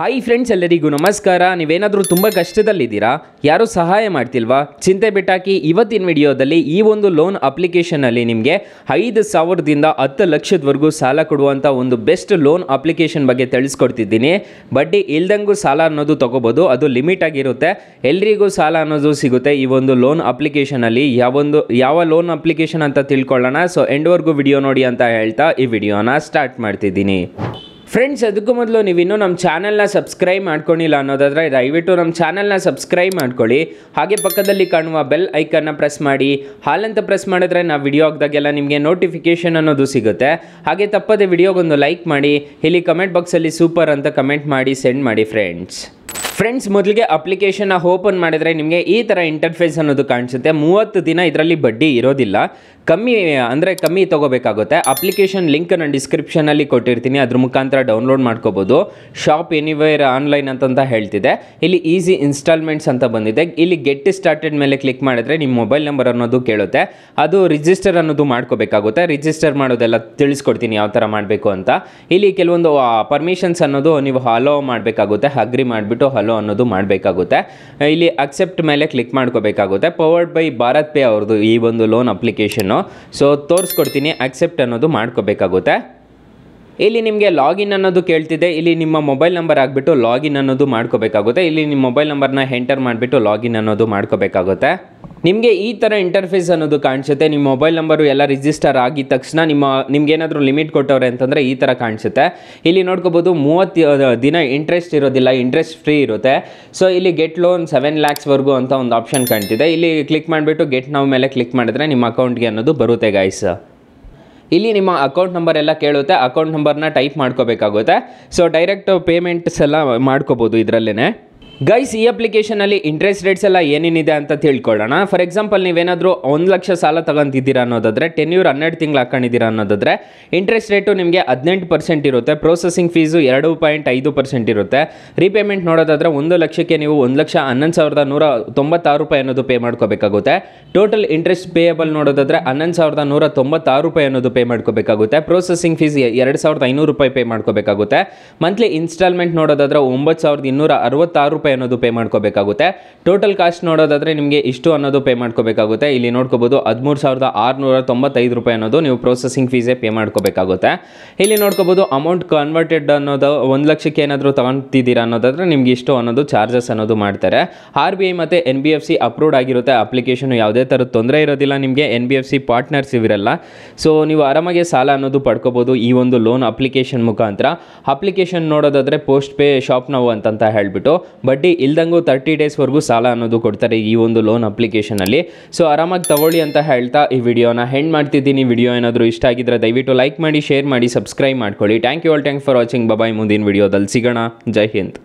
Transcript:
hi friends ಎಲ್ಲರಿಗೂ ನಮಸ್ಕಾರ ನೀವೇನಾದರೂ ತುಂಬ ಕಷ್ಟದಲ್ಲಿದ್ದೀರಾ ಯಾರೂ ಸಹಾಯ ಮಾಡ್ತಿಲ್ವಾ ಚಿಂತೆ ಬಿಟ್ಟಾಕಿ ಇವತ್ತಿನ ವಿಡಿಯೋದಲ್ಲಿ ಈ ಒಂದು ಲೋನ್ ಅಪ್ಲಿಕೇಶನಲ್ಲಿ ನಿಮಗೆ ಐದು ಸಾವಿರದಿಂದ ಹತ್ತು ಲಕ್ಷದವರೆಗೂ ಸಾಲ ಕೊಡುವಂಥ ಒಂದು ಬೆಸ್ಟ್ ಲೋನ್ ಅಪ್ಲಿಕೇಶನ್ ಬಗ್ಗೆ ತಿಳಿಸ್ಕೊಡ್ತಿದ್ದೀನಿ ಬಡ್ಡಿ ಇಲ್ದಂಗೂ ಸಾಲ ಅನ್ನೋದು ತೊಗೋಬೋದು ಅದು ಲಿಮಿಟ್ ಆಗಿರುತ್ತೆ ಎಲ್ರಿಗೂ ಸಾಲ ಅನ್ನೋದು ಸಿಗುತ್ತೆ ಈ ಒಂದು ಲೋನ್ ಅಪ್ಲಿಕೇಶನಲ್ಲಿ ಯಾವೊಂದು ಯಾವ ಲೋನ್ ಅಪ್ಲಿಕೇಶನ್ ಅಂತ ತಿಳ್ಕೊಳ್ಳೋಣ ಸೊ ಎಂಡ್ವರೆಗೂ ವಿಡಿಯೋ ನೋಡಿ ಅಂತ ಹೇಳ್ತಾ ಈ ವಿಡಿಯೋನ ಸ್ಟಾರ್ಟ್ ಮಾಡ್ತಿದ್ದೀನಿ ಫ್ರೆಂಡ್ಸ್ ಅದಕ್ಕೂ ಮೊದಲು ನೀವು ಇನ್ನೂ ನಮ್ಮ ಚಾನಲ್ನ ಸಬ್ಸ್ಕ್ರೈಬ್ ಮಾಡ್ಕೊಂಡಿಲ್ಲ ಅನ್ನೋದಾದರೆ ದಯವಿಟ್ಟು ನಮ್ಮ ಚಾನಲ್ನ ಸಬ್ಸ್ಕ್ರೈಬ್ ಮಾಡ್ಕೊಳ್ಳಿ ಹಾಗೆ ಪಕ್ಕದಲ್ಲಿ ಕಾಣುವ ಬೆಲ್ ಐಕನ್ನ ಪ್ರೆಸ್ ಮಾಡಿ ಹಾಲಂತ ಪ್ರೆಸ್ ಮಾಡಿದ್ರೆ ನಾವು ವಿಡಿಯೋ ಹಾಕಿದಾಗೆಲ್ಲ ನಿಮಗೆ ನೋಟಿಫಿಕೇಷನ್ ಅನ್ನೋದು ಸಿಗುತ್ತೆ ಹಾಗೆ ತಪ್ಪದೆ ವಿಡಿಯೋಗೊಂದು ಲೈಕ್ ಮಾಡಿ ಇಲ್ಲಿ ಕಮೆಂಟ್ ಬಾಕ್ಸಲ್ಲಿ ಸೂಪರ್ ಅಂತ ಕಮೆಂಟ್ ಮಾಡಿ ಸೆಂಡ್ ಮಾಡಿ ಫ್ರೆಂಡ್ಸ್ ಫ್ರೆಂಡ್ಸ್ ಮೊದಲಿಗೆ ಅಪ್ಲಿಕೇಶನ್ನ ಓಪನ್ ಮಾಡಿದರೆ ನಿಮಗೆ ಈ ಥರ ಇಂಟರ್ಫೇಸ್ ಅನ್ನೋದು ಕಾಣಿಸುತ್ತೆ ಮೂವತ್ತು ದಿನ ಇದರಲ್ಲಿ ಬಡ್ಡಿ ಇರೋದಿಲ್ಲ ಕಮ್ಮಿ ಅಂದರೆ ಕಮ್ಮಿ ತೊಗೋಬೇಕಾಗುತ್ತೆ ಅಪ್ಲಿಕೇಶನ್ ಲಿಂಕ್ ನಾನು ಡಿಸ್ಕ್ರಿಪ್ಷನಲ್ಲಿ ಕೊಟ್ಟಿರ್ತೀನಿ ಅದ್ರ ಮುಖಾಂತರ ಡೌನ್ಲೋಡ್ ಮಾಡ್ಕೋಬೋದು ಶಾಪ್ ಎನಿವೇರ್ ಆನ್ಲೈನ್ ಅಂತಂತ ಹೇಳ್ತಿದೆ ಇಲ್ಲಿ ಈಸಿ ಇನ್ಸ್ಟಾಲ್ಮೆಂಟ್ಸ್ ಅಂತ ಬಂದಿದೆ ಇಲ್ಲಿ ಗೆಟ್ ಸ್ಟಾರ್ಟೆಡ್ ಮೇಲೆ ಕ್ಲಿಕ್ ಮಾಡಿದ್ರೆ ನಿಮ್ಮ ಮೊಬೈಲ್ ನಂಬರ್ ಅನ್ನೋದು ಕೇಳುತ್ತೆ ಅದು ರಿಜಿಸ್ಟರ್ ಅನ್ನೋದು ಮಾಡ್ಕೋಬೇಕಾಗುತ್ತೆ ರಿಜಿಸ್ಟರ್ ಮಾಡೋದೆಲ್ಲ ತಿಳಿಸ್ಕೊಡ್ತೀನಿ ಯಾವ ಥರ ಮಾಡಬೇಕು ಅಂತ ಇಲ್ಲಿ ಕೆಲವೊಂದು ಪರ್ಮಿಷನ್ಸ್ ಅನ್ನೋದು ನೀವು ಅಲೋ ಮಾಡಬೇಕಾಗುತ್ತೆ ಅಗ್ರಿ ಮಾಡಿಬಿಟ್ಟು ಫಾಲೋ ಅನ್ನೋದು ಮಾಡಬೇಕಾಗುತ್ತೆ ಇಲ್ಲಿ ಅಕ್ಸೆಪ್ಟ್ ಮೇಲೆ ಕ್ಲಿಕ್ ಮಾಡ್ಕೋಬೇಕಾಗುತ್ತೆ ಪವರ್ಡ್ ಬೈ ಭಾರತ್ ಪೇ ಅವ್ರದ್ದು ಈ ಒಂದು ಲೋನ್ ಅಪ್ಲಿಕೇಶನ್ನು ಸೊ ತೋರಿಸ್ಕೊಡ್ತೀನಿ ಅಕ್ಸೆಪ್ಟ್ ಅನ್ನೋದು ಮಾಡ್ಕೋಬೇಕಾಗುತ್ತೆ ಇಲ್ಲಿ ನಿಮಗೆ ಲಾಗಿನ್ ಅನ್ನೋದು ಕೇಳ್ತಿದೆ ಇಲ್ಲಿ ನಿಮ್ಮ ಮೊಬೈಲ್ ನಂಬರ್ ಆಗಿಬಿಟ್ಟು ಲಾಗಿನ್ ಅನ್ನೋದು ಮಾಡ್ಕೋಬೇಕಾಗುತ್ತೆ ಇಲ್ಲಿ ನಿಮ್ಮ ಮೊಬೈಲ್ ನಂಬರ್ನ ಎಂಟರ್ ಮಾಡಿಬಿಟ್ಟು ಲಾಗಿನ್ ಅನ್ನೋದು ಮಾಡ್ಕೋಬೇಕಾಗುತ್ತೆ ನಿಮಗೆ ಈ ಥರ ಇಂಟರ್ಫೇಸ್ ಅನ್ನೋದು ಕಾಣಿಸುತ್ತೆ ನಿಮ್ಮ ಮೊಬೈಲ್ ನಂಬರು ಎಲ್ಲ ರಿಜಿಸ್ಟರ್ ಆಗಿದ ತಕ್ಷಣ ನಿಮ್ಮ ನಿಮ್ಗೇನಾದರೂ ಲಿಮಿಟ್ ಕೊಟ್ಟವ್ರೆ ಅಂತಂದರೆ ಈ ಥರ ಕಾಣಿಸುತ್ತೆ ಇಲ್ಲಿ ನೋಡ್ಕೋಬೋದು ಮೂವತ್ತು ದಿನ ಇಂಟ್ರೆಸ್ಟ್ ಇರೋದಿಲ್ಲ ಇಂಟ್ರೆಸ್ಟ್ ಫ್ರೀ ಇರುತ್ತೆ ಸೊ ಇಲ್ಲಿ ಗೆಟ್ ಲೋನ್ ಸೆವೆನ್ ಲ್ಯಾಕ್ಸ್ವರೆಗೂ ಅಂತ ಒಂದು ಆಪ್ಷನ್ ಕಾಣ್ತಿದೆ ಇಲ್ಲಿ ಕ್ಲಿಕ್ ಮಾಡಿಬಿಟ್ಟು ಗೆಟ್ ನಾವು ಮೇಲೆ ಕ್ಲಿಕ್ ಮಾಡಿದ್ರೆ ನಿಮ್ಮ ಅಕೌಂಟ್ಗೆ ಅನ್ನೋದು ಬರುತ್ತೆ ಗಾಯ್ಸ್ ಇಲ್ಲಿ ನಿಮ್ಮ ಅಕೌಂಟ್ ನಂಬರ್ ಎಲ್ಲ ಕೇಳುತ್ತೆ ಅಕೌಂಟ್ ನಂಬರ್ನ ಟೈಪ್ ಮಾಡ್ಕೋಬೇಕಾಗುತ್ತೆ ಸೊ ಡೈರೆಕ್ಟ್ ಪೇಮೆಂಟ್ಸ್ ಎಲ್ಲ ಮಾಡ್ಕೋಬೋದು ಇದರಲ್ಲೇ ಗೈಸ್ ಈ ಅಪ್ಲಿಕೇಶನಲ್ಲಿ ಇಂಟ್ರೆಸ್ಟ್ ರೇಟ್ಸ್ ಎಲ್ಲ ಏನೇನಿದೆ ಅಂತ ತಿಳ್ಕೊಳ್ಳೋಣ ಫಾರ್ ಎಕ್ಸಾಂಪಲ್ ನೀವೇನಾದರೂ ಒಂದು ಲಕ್ಷ ಸಾಲ ತಗೊಂತಿದ್ದೀರಾ ಅನ್ನೋದಾದರೆ ಟೆನ್ ಹನ್ನೆರಡು ತಿಂಗಳು ಹಾಕೊಂಡಿದ್ದೀರಾ ಅನ್ನೋದಾದರೆ ಇಂಟ್ರೆಸ್ಟ್ ರೇಟು ನಿಮಗೆ ಹದಿನೆಂಟು ಪರ್ಸೆಂಟ್ ಇರುತ್ತೆ ಪ್ರೊಸೆಸಿಂಗ್ ಫೀಸು ಎರಡು ಪಾಯಿಂಟ್ ಐದು ಪರ್ಸೆಂಟ್ ಇರುತ್ತೆ ರೀಪೇಮೆಂಟ್ ನೋಡೋದಾದ್ರೆ ಒಂದು ಲಕ್ಷಕ್ಕೆ ನೀವು ಒಂದು ಲಕ್ಷ ಹನ್ನೊಂದು ಸಾವಿರದ ನೂರ ತೊಂಬತ್ತಾರು ರೂಪಾಯಿ ಅನ್ನೋದು ಪೇ ಮಾಡ್ಕೋಬೇಕಾಗುತ್ತೆ ಟೋಟಲ್ ಇಂಟ್ರೆಸ್ಟ್ ಪೇಯಬಲ್ ನೋಡೋದಾದರೆ ಹನ್ನೊಂದು ಸಾವಿರದ ನೂರ ತೊಂಬತ್ತಾರು ರೂಪಾಯಿ ಅನ್ನೋದು ಪೇ ಮಾಡ್ಕೋಬೇಕಾಗುತ್ತೆ ಪ್ರೊಸೆಸಿಂಗ್ ಫೀಸ್ ಎರಡು ಸಾವಿರದ ಐನೂರು ರೂಪಾಯಿ ಪೇ ಮಾಡ್ಕೋಬೇಕಾಗುತ್ತೆ ಮಂತ್ಲಿ ಇನ್ಸ್ಟಾಲ್ಮೆಂಟ್ ನೋಡೋದಾದ್ರೆ ಒಂಬತ್ತು ಸಾವಿರದ ಇನ್ನೂರ ಅರವತ್ತಾರು ರೂಪಾಯಿ ಅನ್ನೋದು ಪೇ ಮಾಡ್ಕೋಬೇಕಾಗುತ್ತೆ ಟೋಟಲ್ ಕಾಸ್ಟ್ ನೋಡೋದಾದರೆ ನಿಮಗೆ ಇಷ್ಟು ಅನ್ನೋದು ಪೇ ಮಾಡ್ಕೋಬೇಕಾಗುತ್ತೆ ಇಲ್ಲಿ ನೋಡ್ಕೋಬೋದು ಹದಿಮೂರು ಸಾವಿರದ ಆರುನೂರ ತೊಂಬತ್ತೈದು ರೂಪಾಯಿ ಅನ್ನೋದು ನೀವು ಪ್ರೊಸೆಸಿಂಗ್ ಫೀಸೇ ಪೇ ಮಾಡ್ಕೋಬೇಕಾಗುತ್ತೆ ಇಲ್ಲಿ ನೋಡ್ಕೋಬೋದು ಅಮೌಂಟ್ ಕನ್ವರ್ಟೆಡ್ ಅನ್ನೋದು ಒಂದು ಲಕ್ಷಕ್ಕೆ ಏನಾದರೂ ತಗೊಂತಿದ್ದೀರಾ ಅನ್ನೋದಾದರೆ ನಿಮಗೆ ಇಷ್ಟು ಅನ್ನೋದು ಚಾರ್ಜಸ್ ಅನ್ನೋದು ಮಾಡ್ತಾರೆ ಆರ್ ಬಿ ಐ ಮತ್ತು N B F C approved ಆಗಿರುತ್ತೆ ಅಪ್ಲಿಕೇಶನ್ ಯಾವುದೇ ಥರದ ತೊಂದರೆ ಇರೋದಿಲ್ಲ ನಿಮಗೆ N B F C partners ಇವರೆಲ್ಲ ಸೊ ನೀವು ಆರಾಮಾಗಿ ಸಾಲ ಅನ್ನೋದು ಪಡ್ಕೋಬೋದು ಈ ಒಂದು ಲೋನ್ ಅಪ್ಲಿಕೇಶನ್ ಮುಖಾಂತರ ಅಪ್ಲಿಕೇಶನ್ ನೋಡೋದಾದರೆ ಪೋಸ್ಟ್ ಪೇ ಶಾಪ್ ನಾವು ಅಂತಂತ ಹೇಳಿಬಿಟ್ಟು ಬಟ್ ಬಡ್ಡಿ ಇಲ್ದಂಗೂ ತರ್ಟಿ ಡೇಸ್ವರೆಗೂ ಸಾಲ ಅನ್ನೋದು ಕೊಡ್ತಾರೆ ಈ ಒಂದು ಲೋನ್ ಅಪ್ಲಿಕೇಶನಲ್ಲಿ ಸೊ ಆರಾಮಾಗಿ ತಗೊಳ್ಳಿ ಅಂತ ಹೇಳ್ತಾ ಈ ವಿಡಿಯೋನ ಹೆಂಡ್ ಮಾಡ್ತಿದ್ದೀನಿ ವಿಡಿಯೋ ಏನಾದರೂ ಇಷ್ಟ ಆಗಿದ್ರೆ ದಯವಿಟ್ಟು ಲೈಕ್ ಮಾಡಿ ಶೇರ್ ಮಾಡಿ ಸಬ್ಸ್ಕ್ರೈಬ್ ಮಾಡ್ಕೊಳ್ಳಿ thank you all thank for watching bye bye ಮುಂದಿನ ವಿಡಿಯೋದಲ್ಲಿ ಸಿಗೋಣ ಜೈ ಹಿಂದ್